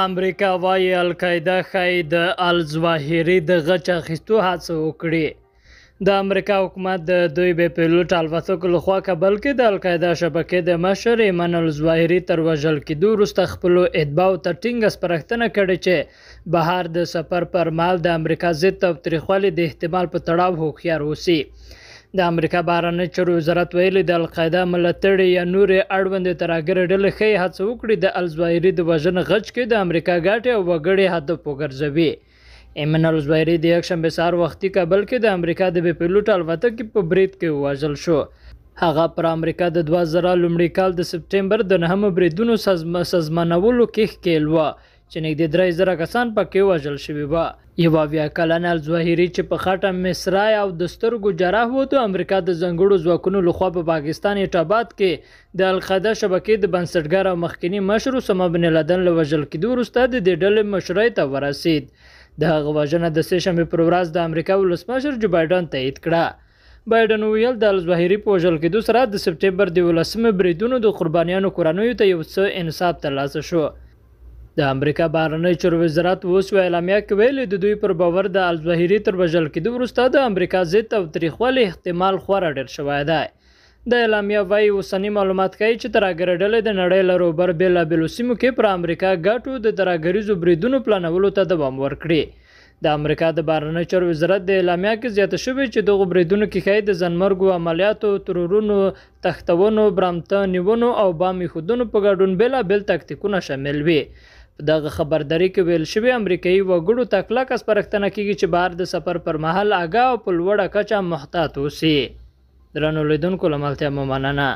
امریکا وايي القاعده ښایي د الظواهري د غچ اخیستو هڅه وکړي د امریکا حکومت د دوی بې پیلوټ الوتکو لخوا کابل کې د القاعده شبکې د مشر ایمن الظواهري تر وژل کېدو وروسته خپلو اتباعو ته ټینګه سپارښتنه کړې چې بهر د سفر پر مال د امریکا ضد تاوتریخوالي د احتمال په تړاو هوښیار اوسي د امریکا بهرنی چارو وزارت ویلي د القاعده ملاتړي یا نورې اړوند ترګر ډلې خې هڅه وکړي د الزوایری د وژن غچ کې د امریکا ګټه او وګړي هدف وګرځوي ایمن الزوایری د یک شنبه سهار وختي کابل کې د امریکا د بې پیلوټ الوتکې په برید کې ووژل شو هغه پر امریکا د 2000 لومړي کال د سپټمبر د نهمه بریدونو سازمانولو کې ښکیل و چې نږدې 3000 کسان پکې وژل شوي وو یو اویا کلن الظاهري چې په خټه مصرای او د سترګو جراح و د امریکا د زنګړو ځواکونو لخوا په پاکستان اټاباد کې د القاعده شبکې د بنسټګر او مخکنی مشر اسامه بن لادن له وژل کېدو وروسته د دې ډلې مشرۍ ته ورسید د هغه وژنه د سې شنبې پر ورځ د امریکا ولسمشر جو بایډن تایید کړه بایډن ویل د الظاهري په وژل کېدو سره د سپټمبر د 12مې بریدونو د قربانیانو کورنیو ته یو څه انصاف ترلاسه شو د امریکا بهرنی چور وزارت اوس اعلامیه کې ویلي د دوی پر باور د الظاهری تر بجل کېدو وروسته د امریکا ضد او تریخوالي احتمال خورا ډېر شوی دی د اعلامیه وایي اوسني معلومات ښیي چې ترهګرې ډلې د نړۍ لروبر بېلابېلو سیمو کې پر امریکا ګټو د ترهګریزو بریدونو پلانولو ته دوام ورکړي د امریکا د بهرنی چور وزارت د اعلامیه کې زیاته شوې چې دغو بریدونو کې ښایي د ځانمرګو عملیاتو ترورونو تختونو برامته نیونو او بام ایښودنو په ګډون بېلابېل تکتیکونه شامل وي په دغه خبرداري کې ویل شوی امریکایي وګړو ته کلکه سپارښتنه کیږي چې بهر د سفر پر مهال آګاه او په لوړه کچه محتاط اوسي درنو لیدونکو له ملتیا مو مننه